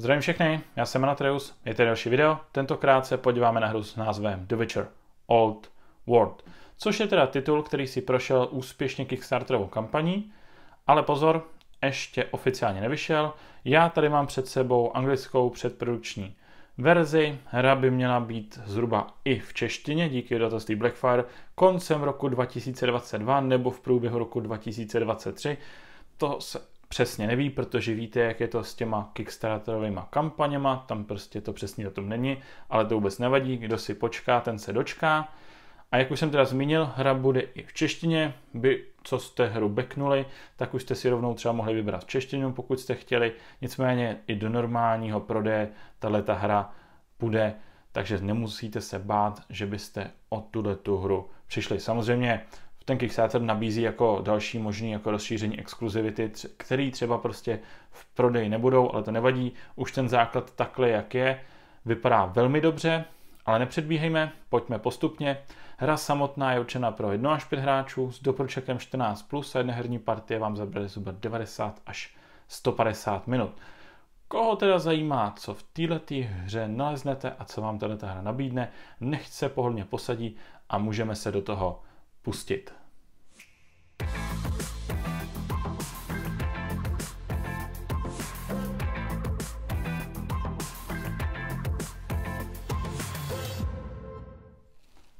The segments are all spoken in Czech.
Zdravím všechny, já jsem Anatreus, je tady další video. Tentokrát se podíváme na hru s názvem The Witcher Old World, což je teda titul, který si prošel úspěšně Kickstarterovou kampaní, ale pozor, ještě oficiálně nevyšel. Já tady mám před sebou anglickou předprodukční verzi. Hra by měla být zhruba i v češtině díky dotazství Blackfire koncem roku 2022 nebo v průběhu roku 2023. To se přesně neví, protože víte, jak je to s těma Kickstarterovými kampaněma, tam prostě to přesně o tom není, ale to vůbec nevadí, kdo si počká, ten se dočká. A jak už jsem teda zmínil, hra bude i v češtině. Vy, co jste hru beknuli, tak už jste si rovnou třeba mohli vybrat češtinu, pokud jste chtěli. Nicméně i do normálního prodeje tahle ta hra bude, takže nemusíte se bát, že byste o tuhle tu hru přišli. Samozřejmě ten Kickstarter nabízí jako další možný jako rozšíření exkluzivity, který třeba prostě v prodeji nebudou, ale to nevadí. Už ten základ takhle, jak je, vypadá velmi dobře, ale nepředbíhejme, pojďme postupně. Hra samotná je určena pro 1 až 5 hráčů s doporučekem 14 plus a jedné herní partie vám zabere zhruba 90 až 150 minut. Koho teda zajímá, co v této hře naleznete a co vám tato hra nabídne, nechce pohodlně posadí a můžeme se do toho pustit.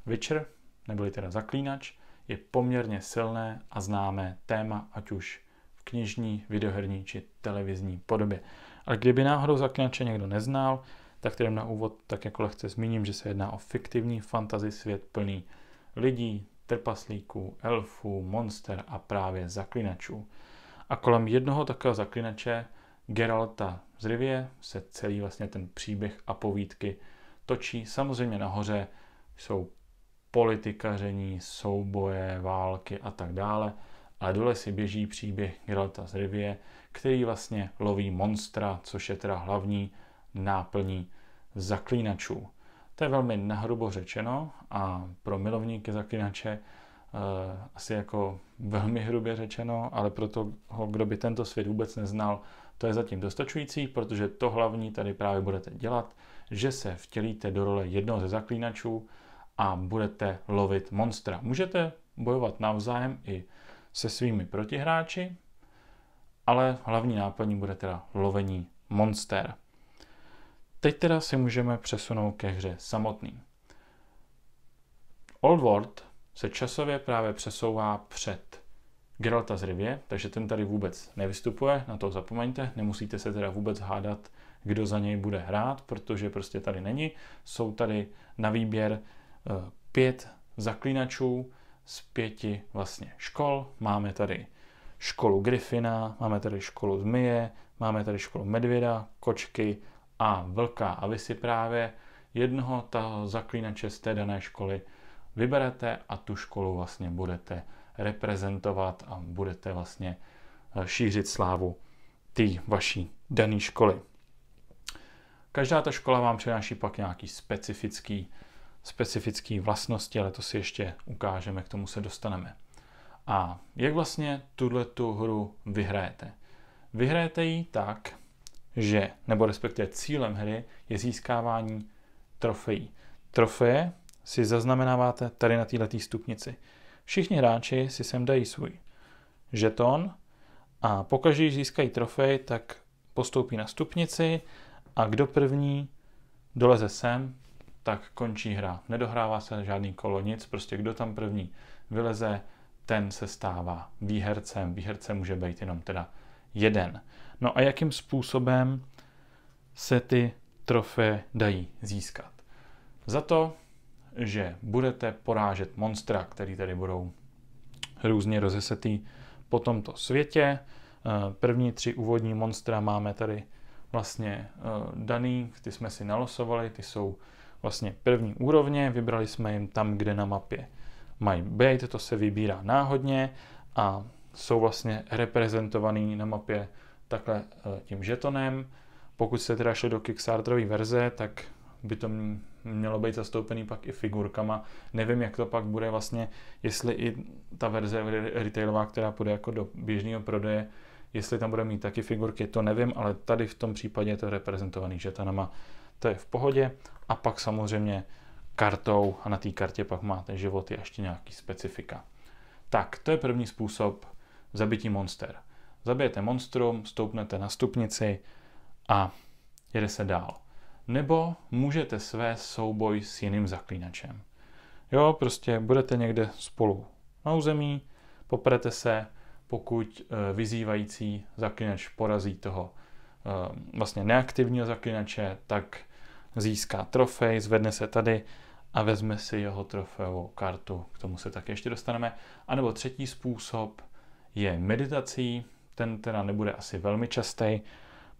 Witcher, neboli teda Zaklínač, je poměrně silné a známé téma, ať už v knižní, videoherní či televizní podobě. Ale kdyby náhodou Zaklínače někdo neznal, tak tedy na úvod tak jako lehce zmíním, že se jedná o fiktivní fantasy svět plný lidí, trpaslíků, elfů, monster a právě zaklinačů. A kolem jednoho takového zaklinače, Geralta z Rivie, se celý vlastně ten příběh a povídky točí. Samozřejmě nahoře jsou politikaření, souboje, války a tak dále. A dole si běží příběh Geralta z Rivie, který vlastně loví monstra, což je teda hlavní náplní zaklínačů. To je velmi nahrubo řečeno a pro milovníky zaklínače e, asi jako velmi hrubě řečeno, ale pro toho, kdo by tento svět vůbec neznal, to je zatím dostačující, protože to hlavní tady právě budete dělat, že se vtělíte do role jednoho ze zaklínačů, a budete lovit monstra. Můžete bojovat navzájem i se svými protihráči, ale hlavní náplní bude teda lovení monster. Teď teda si můžeme přesunout ke hře samotný. Old World se časově právě přesouvá před Geralta z Rivie, takže ten tady vůbec nevystupuje, na to zapomeňte, nemusíte se teda vůbec hádat, kdo za něj bude hrát, protože prostě tady není. Jsou tady na výběr Eh, pět zaklínačů z pěti vlastně škol. Máme tady školu Griffina, máme tady školu Zmije, máme tady školu Medvěda, Kočky a Vlka. A vy si právě jednoho toho zaklínače z té dané školy vyberete a tu školu vlastně budete reprezentovat a budete vlastně eh, šířit slávu té vaší dané školy. Každá ta škola vám přináší pak nějaký specifický specifické vlastnosti, ale to si ještě ukážeme, k tomu se dostaneme. A jak vlastně tuhle tu hru vyhrajete? Vyhrajete ji tak, že, nebo respektive cílem hry je získávání trofejí. Trofeje si zaznamenáváte tady na této stupnici. Všichni hráči si sem dají svůj žeton a pokaždé získají trofej, tak postoupí na stupnici a kdo první doleze sem, tak končí hra. Nedohrává se žádný kolo, nic, prostě kdo tam první vyleze, ten se stává výhercem. Výherce může být jenom teda jeden. No a jakým způsobem se ty trofeje dají získat? Za to, že budete porážet monstra, který tady budou různě rozesetý po tomto světě. Eh, první tři úvodní monstra máme tady vlastně eh, daný, ty jsme si nalosovali, ty jsou vlastně první úrovně, vybrali jsme jim tam, kde na mapě mají být, to se vybírá náhodně a jsou vlastně reprezentovaný na mapě takhle eh, tím žetonem. Pokud se teda šli do Kickstarterové verze, tak by to mělo být zastoupený pak i figurkama. Nevím, jak to pak bude vlastně, jestli i ta verze retailová, která půjde jako do běžného prodeje, jestli tam bude mít taky figurky, to nevím, ale tady v tom případě je to reprezentovaný žetonama to je v pohodě. A pak samozřejmě kartou a na té kartě pak máte životy a ještě nějaký specifika. Tak, to je první způsob zabití monster. Zabijete monstrum, stoupnete na stupnici a jede se dál. Nebo můžete své souboj s jiným zaklínačem. Jo, prostě budete někde spolu na území, poprete se, pokud eh, vyzývající zaklinač porazí toho eh, vlastně neaktivního zaklinače, tak získá trofej, zvedne se tady a vezme si jeho trofejovou kartu. K tomu se také ještě dostaneme. A nebo třetí způsob je meditací. Ten teda nebude asi velmi častý,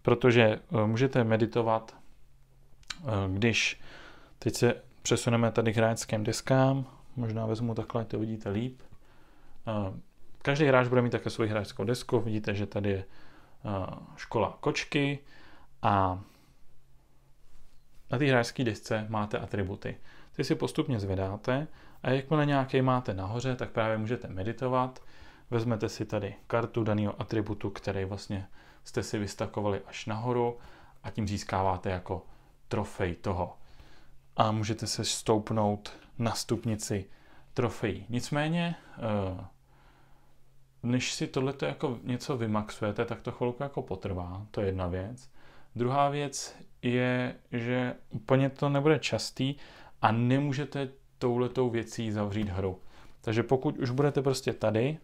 protože eh, můžete meditovat, eh, když teď se přesuneme tady k hráčským deskám, možná vezmu takhle, to vidíte líp. Eh, každý hráč bude mít také svoji hráčskou desku, vidíte, že tady je škola kočky a na té hráčské desce máte atributy. Ty si postupně zvedáte a jakmile nějaký máte nahoře, tak právě můžete meditovat. Vezmete si tady kartu daného atributu, který vlastně jste si vystakovali až nahoru a tím získáváte jako trofej toho. A můžete se stoupnout na stupnici trofejí. Nicméně, eh, než si tohleto jako něco vymaxujete, tak to chvilku jako potrvá, to je jedna věc. Druhá věc je, že úplně to nebude častý a nemůžete touhletou věcí zavřít hru. Takže pokud už budete prostě tady,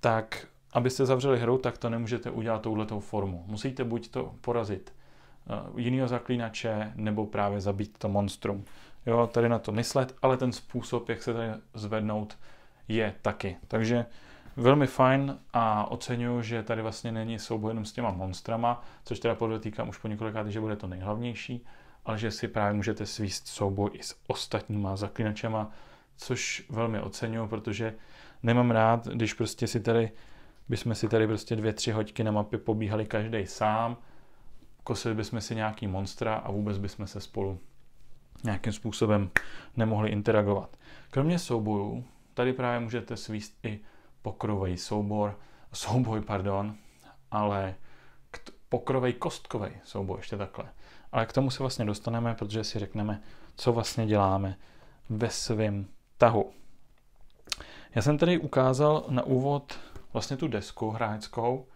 tak abyste zavřeli hru, tak to nemůžete udělat touhletou formu. Musíte buď to porazit uh, jinýho zaklínače, nebo právě zabít to monstrum. Jo, tady na to myslet, ale ten způsob, jak se tady zvednout, je taky. Takže Velmi fajn a oceňuju, že tady vlastně není souboj jenom s těma monstrama, což teda podotýkám už po několika, že bude to nejhlavnější, ale že si právě můžete svíst souboj i s ostatníma zaklinačema, což velmi oceňuju, protože nemám rád, když prostě si tady, bychom si tady prostě dvě, tři hoďky na mapě pobíhali každý sám, kosili bychom si nějaký monstra a vůbec bychom se spolu nějakým způsobem nemohli interagovat. Kromě soubojů, tady právě můžete svíst i pokrovej soubor, souboj, pardon, ale pokrovej kostkovej souboj, ještě takhle. Ale k tomu se vlastně dostaneme, protože si řekneme, co vlastně děláme ve svém tahu. Já jsem tady ukázal na úvod vlastně tu desku hráčskou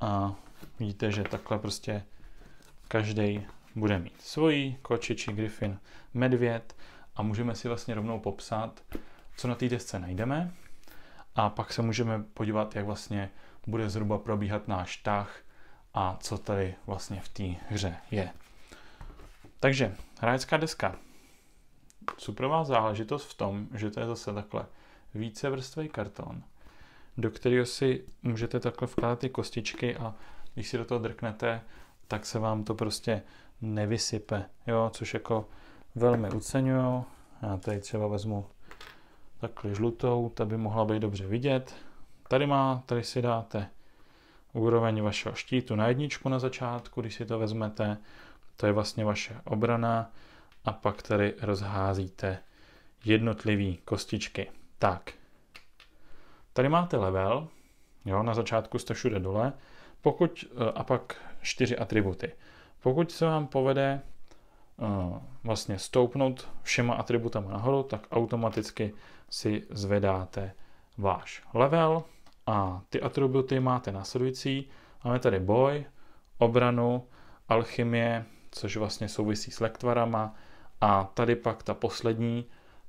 a vidíte, že takhle prostě každý bude mít svoji, kočičí, griffin, medvěd a můžeme si vlastně rovnou popsat, co na té desce najdeme a pak se můžeme podívat, jak vlastně bude zhruba probíhat náš tah a co tady vlastně v té hře je. Takže hráčská deska. Suprová záležitost v tom, že to je zase takhle vícevrstvý karton, do kterého si můžete takhle vkládat ty kostičky a když si do toho drknete, tak se vám to prostě nevysype, jo, což jako velmi oceňuju. Já tady třeba vezmu takhle žlutou, ta by mohla být dobře vidět. Tady má, tady si dáte úroveň vašeho štítu na jedničku na začátku, když si to vezmete, to je vlastně vaše obrana a pak tady rozházíte jednotlivé kostičky. Tak, tady máte level, jo, na začátku jste všude dole, pokud, eh, a pak čtyři atributy. Pokud se vám povede eh, vlastně stoupnout všema atributama nahoru, tak automaticky si zvedáte váš level a ty atributy máte následující. Máme tady boj, obranu, alchymie, což vlastně souvisí s lektvarama a tady pak ta poslední,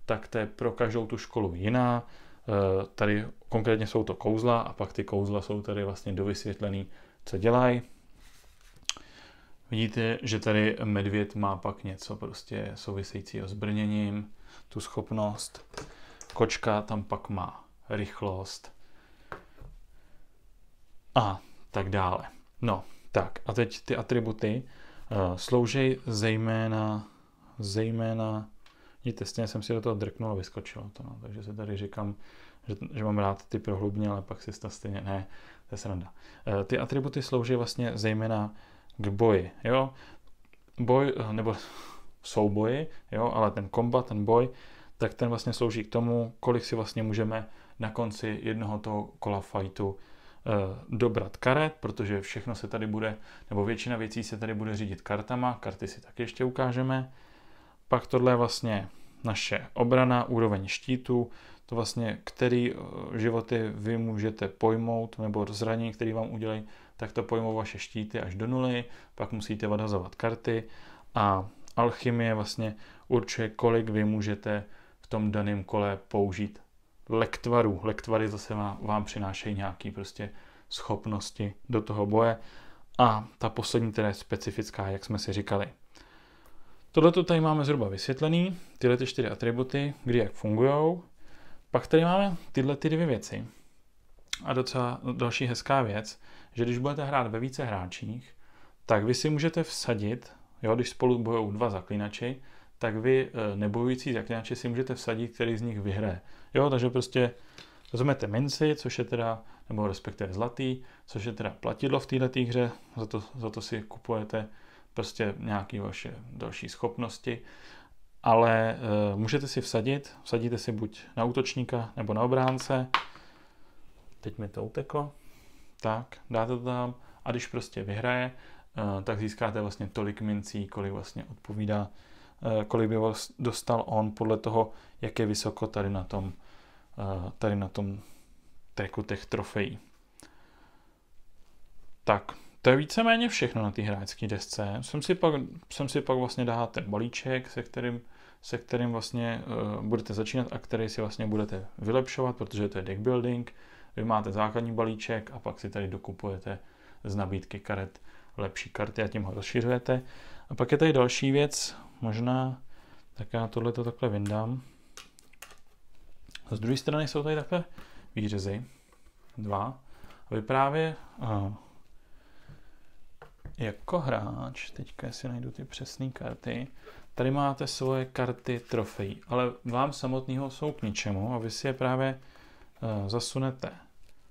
tak to je pro každou tu školu jiná. E, tady konkrétně jsou to kouzla a pak ty kouzla jsou tady vlastně dovysvětlený, co dělají. Vidíte, že tady medvěd má pak něco prostě souvisejícího s brněním, tu schopnost kočka tam pak má rychlost a tak dále. No, tak a teď ty atributy uh, eh, slouží zejména, zejména, vidíte, stejně jsem si do toho drknul a vyskočilo to, no, takže se tady říkám, že, že mám rád ty prohlubně, ale pak si to stejně, ne, to je sranda. Uh, ty atributy slouží vlastně zejména k boji, jo, boj, eh, nebo souboji, jo, ale ten kombat, ten boj tak ten vlastně slouží k tomu, kolik si vlastně můžeme na konci jednoho toho kola fightu eh, dobrat karet, protože všechno se tady bude, nebo většina věcí se tady bude řídit kartama, karty si taky ještě ukážeme. Pak tohle je vlastně naše obrana, úroveň štítu, to vlastně, který eh, životy vy můžete pojmout, nebo zranění, které vám udělají, tak to pojmou vaše štíty až do nuly, pak musíte odhazovat karty a alchymie vlastně určuje, kolik vy můžete v tom daném kole použít lektvaru, Lektvary zase vám, vám přinášejí nějaké prostě schopnosti do toho boje. A ta poslední teda je specifická, jak jsme si říkali. Tohle to tady máme zhruba vysvětlený, tyhle ty čtyři atributy, kdy jak fungují. Pak tady máme tyhle ty dvě věci. A docela další hezká věc, že když budete hrát ve více hráčích, tak vy si můžete vsadit, jo, když spolu bojují dva zaklínači, tak vy eh, nebojující zaklínače si můžete vsadit, který z nich vyhraje. Jo, takže prostě vezmete minci, což je teda, nebo respektive zlatý, což je teda platidlo v této hře, za to, za to si kupujete prostě nějaké vaše další schopnosti, ale e, můžete si vsadit, vsadíte si buď na útočníka nebo na obránce, teď mi to uteklo, tak dáte to tam a když prostě vyhraje, e, tak získáte vlastně tolik mincí, kolik vlastně odpovídá Eh, kolik by dostal on podle toho, jak je vysoko tady na tom, eh, tady na tom tracku těch trofejí. Tak, to je víceméně všechno na té hráčské desce. Jsem si pak, jsem si pak vlastně dá ten balíček, se kterým, se kterým vlastně uh, budete začínat a který si vlastně budete vylepšovat, protože to je deck building. Vy máte základní balíček a pak si tady dokupujete z nabídky karet lepší karty a tím ho rozšiřujete. A pak je tady další věc, možná, tak já tohle to takhle vyndám. z druhé strany jsou tady takhle výřezy, dva. A vy právě aha, jako hráč, teďka si najdu ty přesné karty, tady máte svoje karty trofejí, ale vám samotného jsou k ničemu a vy si je právě uh, zasunete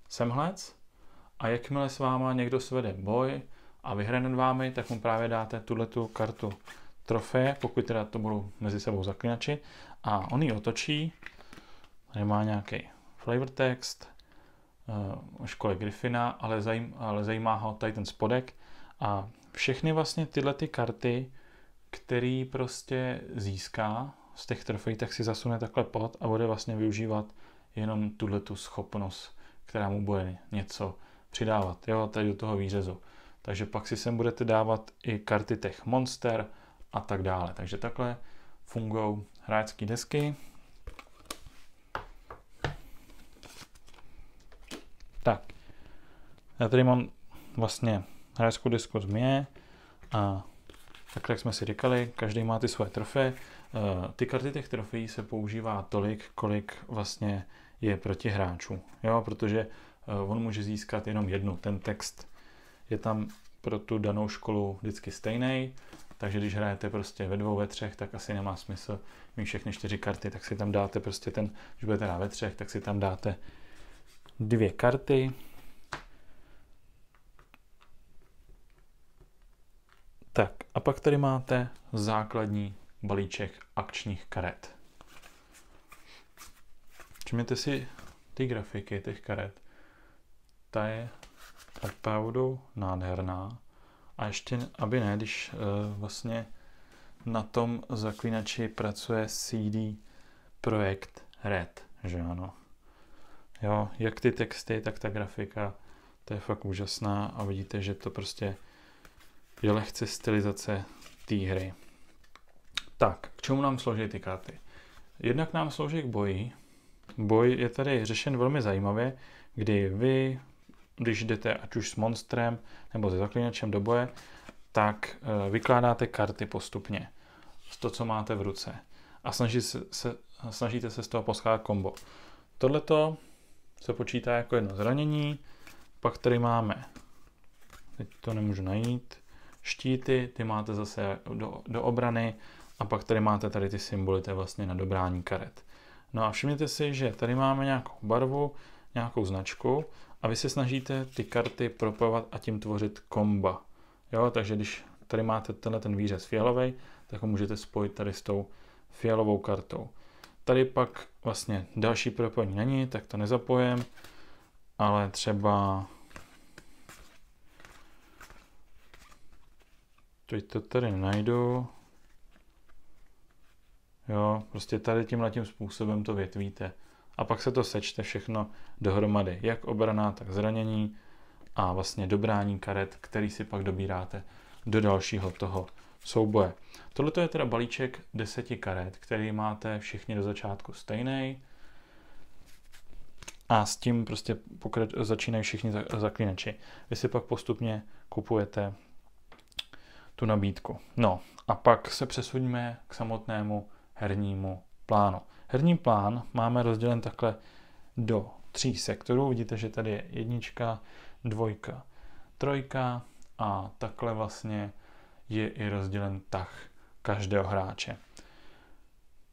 semhlec a jakmile s váma někdo svede boj, a vyhraje nad vámi, tak mu právě dáte tuhle tu kartu trofeje, pokud teda to budou mezi sebou zaklinači. A on ji otočí, tady má nějaký flavor text o eh, škole Griffina, ale, zajím, ale zajímá ho tady ten spodek. A všechny vlastně tyhle ty karty, který prostě získá z těch trofejí, tak si zasune takhle pod a bude vlastně využívat jenom tuhle tu schopnost, která mu bude něco přidávat, jo, tady do toho výřezu takže pak si sem budete dávat i karty těch monster a tak dále. Takže takhle fungují hráčské desky. Tak, já tady mám vlastně hráčskou desku mě a tak, jak jsme si říkali, každý má ty svoje trofeje. Eh, ty karty těch trofejí se používá tolik, kolik vlastně je proti hráčů, jo, protože eh, on může získat jenom jednu, ten text je tam pro tu danou školu vždycky stejný, takže když hrajete prostě ve dvou, ve třech, tak asi nemá smysl mít všechny čtyři karty, tak si tam dáte prostě ten, když budete na ve třech, tak si tam dáte dvě karty. Tak a pak tady máte základní balíček akčních karet. Všimněte si ty grafiky těch karet. Ta je opravdu nádherná. A ještě, aby ne, když eh, vlastně na tom zaklínači pracuje CD projekt Red, že ano. Jo, jak ty texty, tak ta grafika, to je fakt úžasná a vidíte, že to prostě je lehce stylizace té hry. Tak, k čemu nám slouží ty karty? Jednak nám slouží k boji. Boj je tady řešen velmi zajímavě, kdy vy když jdete ať už s monstrem nebo se zaklínačem do boje, tak eh, vykládáte karty postupně z to, co máte v ruce a snaží se, se, snažíte se z toho poskládat kombo. Tohle se počítá jako jedno zranění, pak tady máme, teď to nemůžu najít, štíty, ty máte zase do, do obrany a pak tady máte tady ty symboly, to je vlastně na dobrání karet. No a všimněte si, že tady máme nějakou barvu, nějakou značku a vy se snažíte ty karty propojovat a tím tvořit komba. Jo, takže když tady máte tenhle ten výřez fialový, tak ho můžete spojit tady s tou fialovou kartou. Tady pak vlastně další propojení není, tak to nezapojem, ale třeba Teď to tady najdu. Jo, prostě tady tímhle tím způsobem to větvíte. A pak se to sečte všechno dohromady, jak obrana, tak zranění a vlastně dobrání karet, který si pak dobíráte do dalšího toho souboje. Tohle je teda balíček deseti karet, který máte všichni do začátku stejný. A s tím prostě pokrat, začínají všichni zaklínači. Vy si pak postupně kupujete tu nabídku. No a pak se přesuníme k samotnému hernímu plánu. Herní plán máme rozdělen takhle do tří sektorů. Vidíte, že tady je jednička, dvojka, trojka a takhle vlastně je i rozdělen tah každého hráče.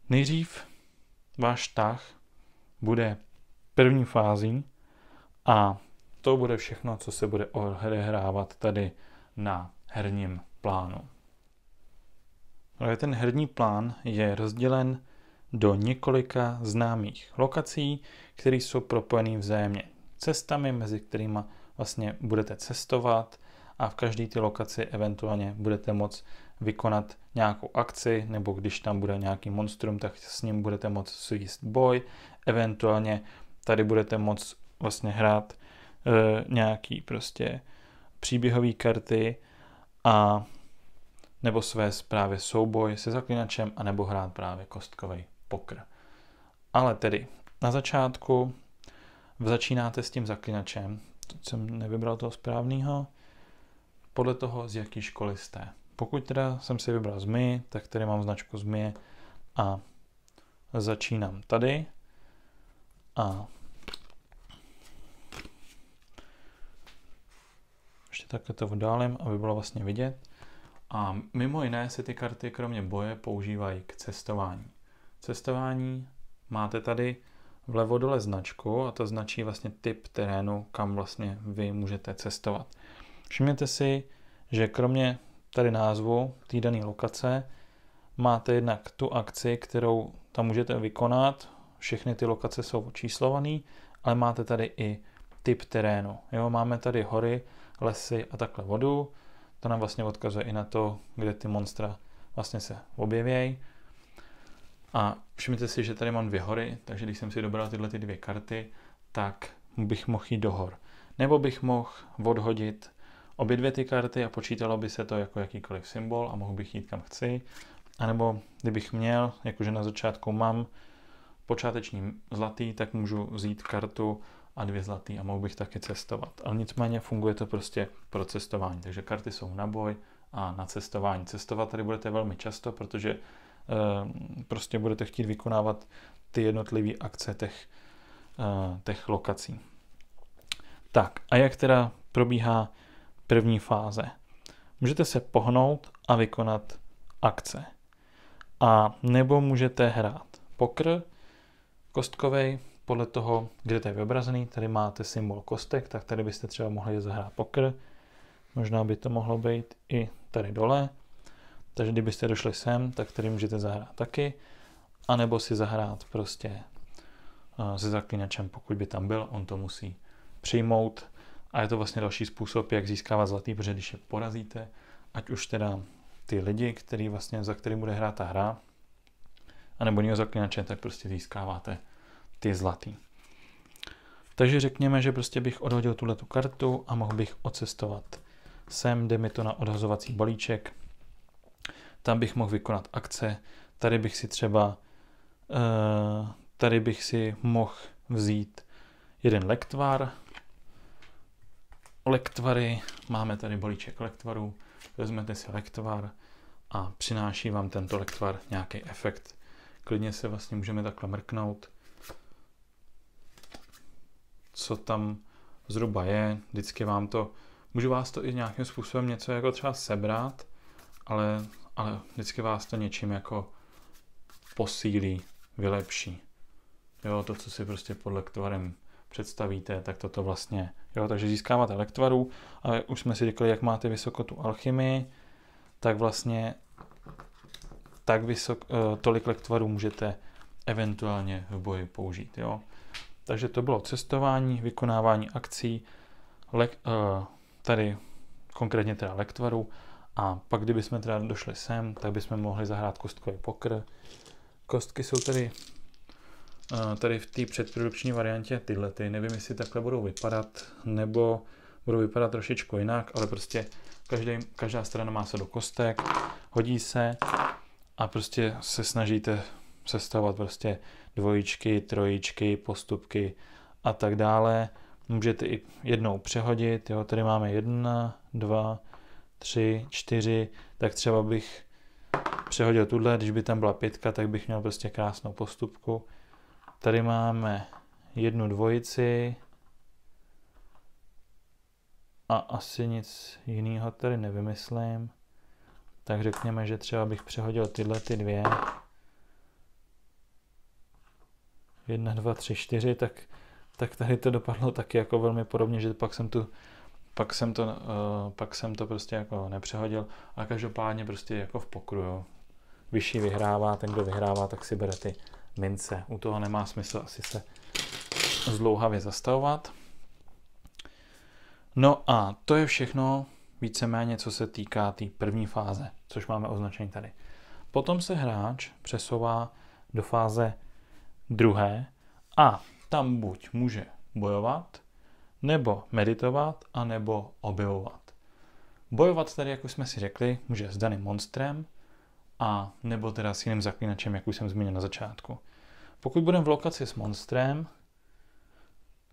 Nejdřív váš tah bude první fází a to bude všechno, co se bude odehrávat tady na herním plánu. No Ale ten herní plán je rozdělen do několika známých lokací, které jsou propojené vzájemně cestami, mezi kterými vlastně budete cestovat a v každé ty lokaci eventuálně budete moct vykonat nějakou akci, nebo když tam bude nějaký monstrum, tak s ním budete moct svíst boj, eventuálně tady budete moct vlastně hrát e, nějaký prostě příběhové karty a nebo své právě souboj se zaklinačem, anebo hrát právě kostkovej pokr. Ale tedy na začátku začínáte s tím zaklinačem. Teď jsem nevybral toho správného. Podle toho, z jaký školy jste. Pokud teda jsem si vybral zmy, tak tady mám značku zmy a začínám tady. A ještě takhle to vdálím, aby bylo vlastně vidět. A mimo jiné se ty karty kromě boje používají k cestování cestování máte tady vlevo dole značku a to značí vlastně typ terénu, kam vlastně vy můžete cestovat. Všimněte si, že kromě tady názvu té dané lokace máte jednak tu akci, kterou tam můžete vykonat, všechny ty lokace jsou číslované, ale máte tady i typ terénu. Jo, máme tady hory, lesy a takhle vodu, to nám vlastně odkazuje i na to, kde ty monstra vlastně se objevějí a všimněte si, že tady mám dvě hory, takže když jsem si dobral tyhle ty dvě karty, tak bych mohl jít do hor. Nebo bych mohl odhodit obě dvě ty karty a počítalo by se to jako jakýkoliv symbol a mohl bych jít kam chci. A nebo kdybych měl, jakože na začátku mám počáteční zlatý, tak můžu vzít kartu a dvě zlatý a mohl bych taky cestovat. Ale nicméně funguje to prostě pro cestování. Takže karty jsou na boj a na cestování. Cestovat tady budete velmi často, protože Eh, prostě budete chtít vykonávat ty jednotlivé akce těch, eh, těch lokací. Tak a jak teda probíhá první fáze? Můžete se pohnout a vykonat akce. A nebo můžete hrát pokr kostkovej, podle toho, kde to je vyobrazený, tady máte symbol kostek, tak tady byste třeba mohli zahrát pokr. Možná by to mohlo být i tady dole. Takže kdybyste došli sem, tak tady můžete zahrát taky, a nebo si zahrát prostě eh, se zaklínačem, pokud by tam byl, on to musí přijmout. A je to vlastně další způsob, jak získávat zlatý, protože když je porazíte, ať už teda ty lidi, který vlastně, za který bude hrát ta hra, anebo něho zaklínače, tak prostě získáváte ty zlatý. Takže řekněme, že prostě bych odhodil tuhle tu kartu a mohl bych odcestovat sem, jde mi to na odhazovací balíček, tam bych mohl vykonat akce, tady bych si třeba, eh, tady bych si mohl vzít jeden lektvar, lektvary, máme tady bolíček lektvarů, vezmete si lektvar a přináší vám tento lektvar nějaký efekt. Klidně se vlastně můžeme takhle mrknout, co tam zhruba je, vždycky vám to, můžu vás to i nějakým způsobem něco jako třeba sebrat, ale ale vždycky vás to něčím jako posílí, vylepší. Jo, to, co si prostě pod lektvarem představíte, tak toto vlastně. Jo, takže získáváte lektvarů, ale už jsme si řekli, jak máte vysoko tu alchymii, tak vlastně tak vysok, eh, tolik lektvarů můžete eventuálně v boji použít. Jo. Takže to bylo cestování, vykonávání akcí, lek, eh, tady konkrétně teda lektvarů a pak, kdybychom teda došli sem, tak bychom mohli zahrát kostkový pokr. Kostky jsou tady, eh, tady v té předprodukční variantě tyhle, ty nevím, jestli takhle budou vypadat, nebo budou vypadat trošičku jinak, ale prostě každý, každá strana má se do kostek, hodí se a prostě se snažíte sestavovat prostě dvojičky, trojičky, postupky a tak dále. Můžete i jednou přehodit, jo, tady máme jedna, dva, tři, čtyři, tak třeba bych přehodil tuhle, když by tam byla pětka, tak bych měl prostě krásnou postupku. Tady máme jednu dvojici a asi nic jiného tady nevymyslím. Tak řekněme, že třeba bych přehodil tyhle ty dvě. jedna, dva, tři, čtyři, tak, tak tady to dopadlo taky jako velmi podobně, že pak jsem tu pak jsem to, uh, pak jsem to prostě jako nepřehodil a každopádně prostě jako v pokru, jo. Vyšší vyhrává, ten, kdo vyhrává, tak si bere ty mince. U toho nemá smysl asi se zdlouhavě zastavovat. No a to je všechno víceméně, co se týká té tý první fáze, což máme označení tady. Potom se hráč přesouvá do fáze druhé a tam buď může bojovat, nebo meditovat, a nebo objevovat. Bojovat tady, jak už jsme si řekli, může s daným monstrem, a nebo teda s jiným zaklínačem, jak už jsem zmínil na začátku. Pokud budeme v lokaci s monstrem,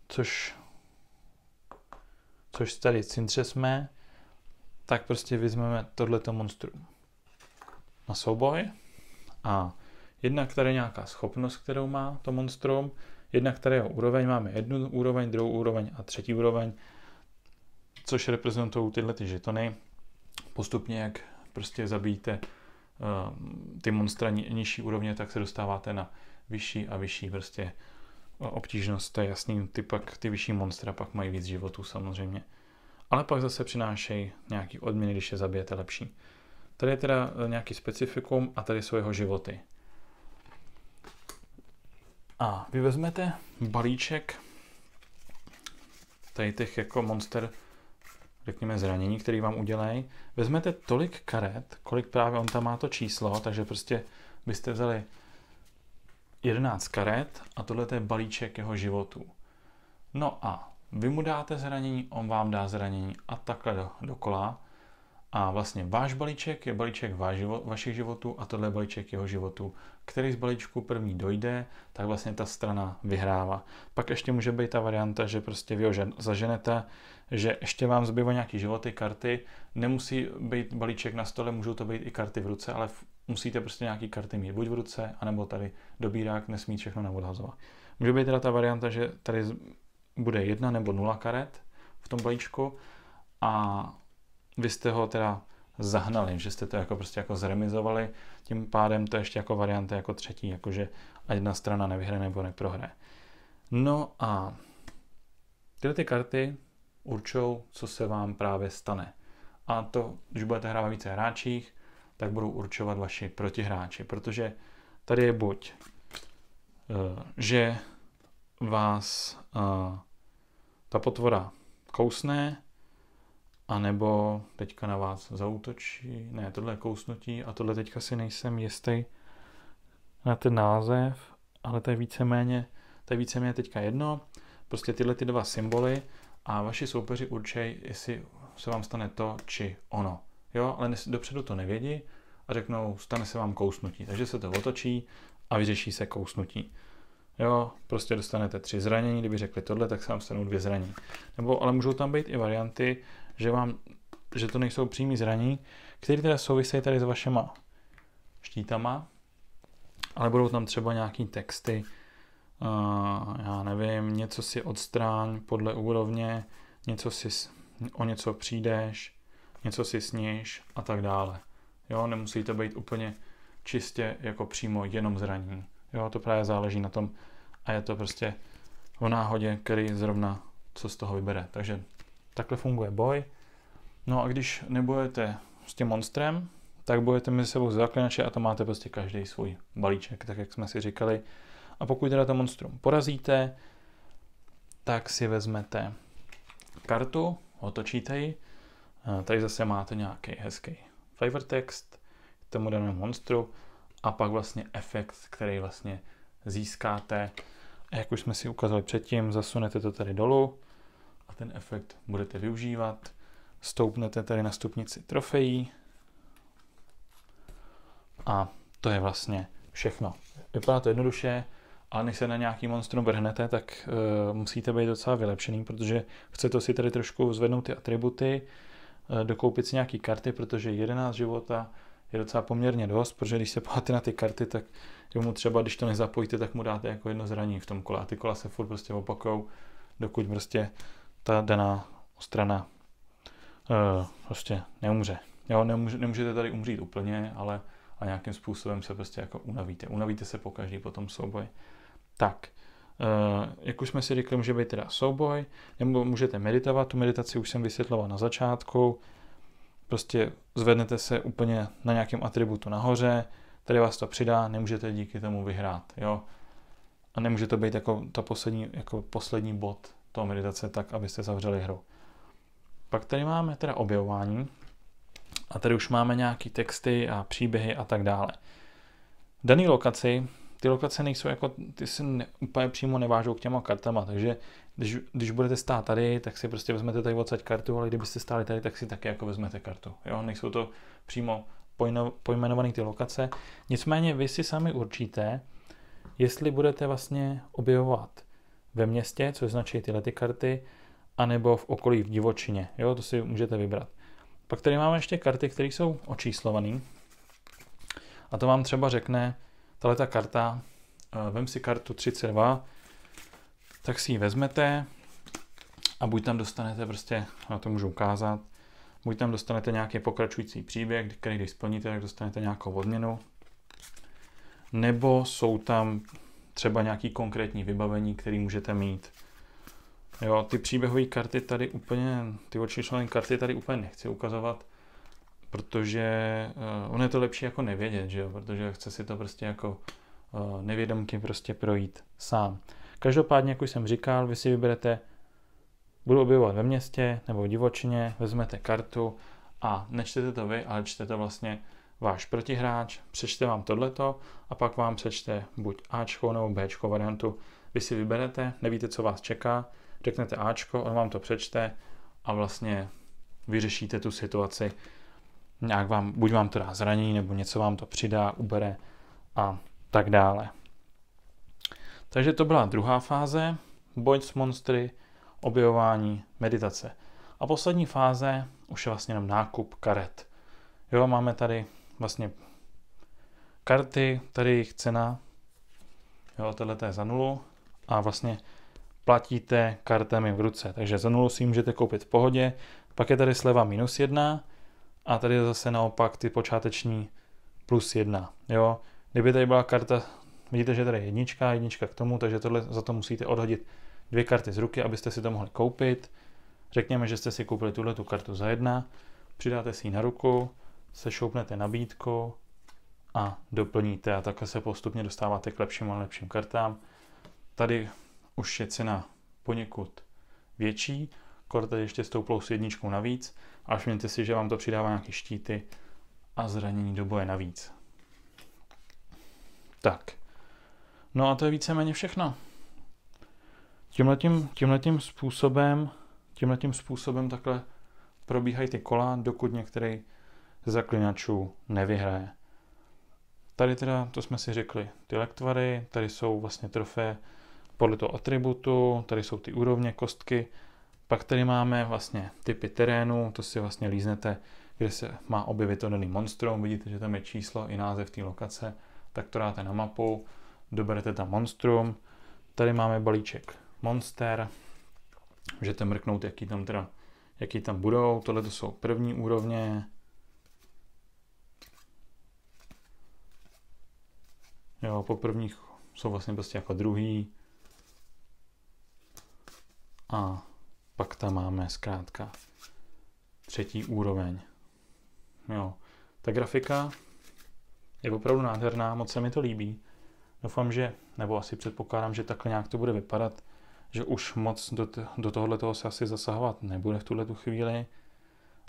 což, což tady cintře jsme, tak prostě vezmeme tohleto monstrum na souboj a jednak tady nějaká schopnost, kterou má to monstrum, jednak tady jeho úroveň, máme jednu úroveň, druhou úroveň a třetí úroveň, což reprezentují tyhle ty žetony. Postupně, jak prostě zabijíte eh, ty monstra nižší úrovně, tak se dostáváte na vyšší a vyšší prostě obtížnost, to je jasný, ty pak ty vyšší monstra pak mají víc životů samozřejmě. Ale pak zase přinášejí nějaký odměny, když je zabijete lepší. Tady je teda eh, nějaký specifikum a tady jsou jeho životy. A vy vezmete balíček tady těch jako monster, řekněme, zranění, který vám udělají. Vezmete tolik karet, kolik právě on tam má to číslo, takže prostě byste vzali 11 karet a tohle je balíček jeho životů. No a vy mu dáte zranění, on vám dá zranění a takhle do, dokola. A vlastně váš balíček je balíček váš život, vašich životů a tohle je balíček jeho životu. Který z balíčků první dojde, tak vlastně ta strana vyhrává. Pak ještě může být ta varianta, že prostě vy ho zaženete, že ještě vám zbývá nějaký životy, karty. Nemusí být balíček na stole, můžou to být i karty v ruce, ale musíte prostě nějaký karty mít buď v ruce, anebo tady dobírák nesmí všechno neodhazovat. Může být teda ta varianta, že tady bude jedna nebo nula karet v tom balíčku a vy jste ho teda zahnali, že jste to jako prostě jako zremizovali, tím pádem to ještě jako varianta jako třetí, jakože a jedna strana nevyhraje nebo neprohraje. No a tyhle ty karty určou, co se vám právě stane. A to, když budete hrát ve více hráčích, tak budou určovat vaši protihráči, protože tady je buď, eh, že vás eh, ta potvora kousne, a nebo teďka na vás zautočí, ne, tohle je kousnutí a tohle teďka si nejsem jistý na ten název, ale to je víceméně, to je víceméně teďka jedno. Prostě tyhle ty dva symboly a vaši soupeři určej, jestli se vám stane to či ono. Jo, ale dopředu to nevědí a řeknou, stane se vám kousnutí. Takže se to otočí a vyřeší se kousnutí. Jo, prostě dostanete tři zranění, kdyby řekli tohle, tak se vám stanou dvě zranění. Nebo, ale můžou tam být i varianty, že, vám, že to nejsou přímý zranění, které teda souvisejí tady s vašema štítama, ale budou tam třeba nějaký texty, uh, já nevím, něco si odstráň podle úrovně, něco si o něco přijdeš, něco si sníš a tak dále. Jo, nemusíte být úplně čistě jako přímo jenom zranění. Jo, to právě záleží na tom a je to prostě v náhodě, který zrovna co z toho vybere. Takže Takhle funguje boj. No a když nebojete s tím monstrem, tak budete mezi sebou zaklinače a tam máte prostě každý svůj balíček, tak jak jsme si říkali. A pokud teda to monstrum porazíte, tak si vezmete kartu, otočíte ji. Tady zase máte nějaký hezký flavor text k tomu danému monstru a pak vlastně efekt, který vlastně získáte. Jak už jsme si ukázali předtím, zasunete to tady dolů ten efekt budete využívat. Stoupnete tady na stupnici trofejí a to je vlastně všechno. Vypadá to jednoduše, a než se na nějaký monstrum vrhnete, tak uh, musíte být docela vylepšený, protože chcete si tady trošku zvednout ty atributy, uh, dokoupit si nějaký karty, protože 11 života je docela poměrně dost, protože když se páte na ty karty, tak mu třeba, když to nezapojíte, tak mu dáte jako jedno zranění v tom kole a ty kola se furt prostě opakujou, dokud prostě ta daná strana uh, prostě neumře. Jo, nemůže, nemůžete tady umřít úplně, ale a nějakým způsobem se prostě jako unavíte. Unavíte se po každý potom souboj. Tak, uh, jak už jsme si řekli, může být teda souboj, nebo můžete meditovat, tu meditaci už jsem vysvětloval na začátku, prostě zvednete se úplně na nějakém atributu nahoře, tady vás to přidá, nemůžete díky tomu vyhrát, jo. A nemůže to být jako ta poslední, jako poslední bod, toho meditace tak, abyste zavřeli hru. Pak tady máme teda objevování a tady už máme nějaký texty a příběhy a tak dále. V dané lokaci, ty lokace nejsou jako, ty se ne, úplně přímo nevážou k těma kartama, takže když, když budete stát tady, tak si prostě vezmete tady odsaď kartu, ale kdybyste stáli tady, tak si taky jako vezmete kartu. Jo, nejsou to přímo pojmenované ty lokace. Nicméně vy si sami určíte, jestli budete vlastně objevovat ve městě, což značí tyhle ty karty, anebo v okolí v divočině. Jo, to si můžete vybrat. Pak tady máme ještě karty, které jsou očíslované. A to vám třeba řekne, tahle ta karta, eh, vem si kartu 32, tak si ji vezmete a buď tam dostanete prostě, já to můžu ukázat, buď tam dostanete nějaký pokračující příběh, který když splníte, tak dostanete nějakou odměnu, nebo jsou tam třeba nějaký konkrétní vybavení, který můžete mít. Jo, ty příběhové karty tady úplně, ty očišlené karty tady úplně nechci ukazovat, protože uh, ono je to lepší jako nevědět, že jo, protože chce si to prostě jako uh, nevědomky prostě projít sám. Každopádně, jak už jsem říkal, vy si vyberete, budu objevovat ve městě nebo v divočině, vezmete kartu a nečtete to vy, ale čtete vlastně váš protihráč, přečte vám tohleto a pak vám přečte buď Ačko nebo Bčko variantu. Vy si vyberete, nevíte, co vás čeká, řeknete Ačko, on vám to přečte a vlastně vyřešíte tu situaci. Nějak vám, buď vám to dá zraní, nebo něco vám to přidá, ubere a tak dále. Takže to byla druhá fáze, boj s monstry, objevování, meditace. A poslední fáze už je vlastně jenom nákup karet. Jo, máme tady vlastně karty, tady jejich cena, jo, tohle je za nulu a vlastně platíte kartami v ruce. Takže za nulu si můžete koupit v pohodě, pak je tady sleva minus jedna a tady je zase naopak ty počáteční plus jedna. Jo? Kdyby tady byla karta, vidíte, že tady je jednička, jednička k tomu, takže tohle za to musíte odhodit dvě karty z ruky, abyste si to mohli koupit. Řekněme, že jste si koupili tuhle tu kartu za jedna, přidáte si ji na ruku se šoupnete nabídku a doplníte a takhle se postupně dostáváte k lepším a lepším kartám. Tady už je cena poněkud větší, korte ještě stouplo s jedničkou navíc, a všimněte si, že vám to přidává nějaké štíty a zranění do boje navíc. Tak. No a to je víceméně všechno. Tímhletím, tímhletím způsobem, tímhletím způsobem takhle probíhají ty kola, dokud některý zaklinačů nevyhraje. Tady teda, to jsme si řekli, ty lektvary, tady jsou vlastně trofé podle toho atributu, tady jsou ty úrovně, kostky, pak tady máme vlastně typy terénu, to si vlastně líznete, kde se má objevit to daný monstrum, vidíte, že tam je číslo i název té lokace, tak to dáte na mapu, doberete tam monstrum, tady máme balíček monster, můžete mrknout, jaký tam teda, jaký tam budou, tohle to jsou první úrovně, Jo, po prvních jsou vlastně prostě jako druhý. A pak tam máme zkrátka třetí úroveň. Jo, ta grafika je opravdu nádherná, moc se mi to líbí. Doufám, že, nebo asi předpokládám, že takhle nějak to bude vypadat, že už moc do, t- do tohohle toho se asi zasahovat nebude v tuhle tu chvíli,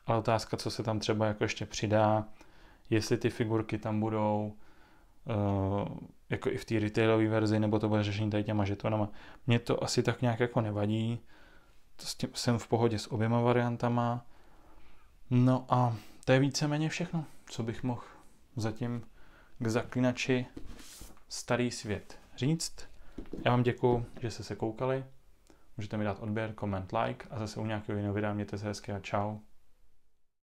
ale otázka, co se tam třeba jako ještě přidá, jestli ty figurky tam budou, Eh, jako i v té retailové verzi, nebo to bude řešení tady těma žetonama. Mně to asi tak nějak jako nevadí, to s tím, jsem v pohodě s oběma variantama. No a to je víceméně všechno, co bych mohl zatím k zaklinači Starý svět říct. Já vám děkuji, že jste se koukali. Můžete mi dát odběr, koment, like a zase u nějakého jiného videa mějte se hezky a čau.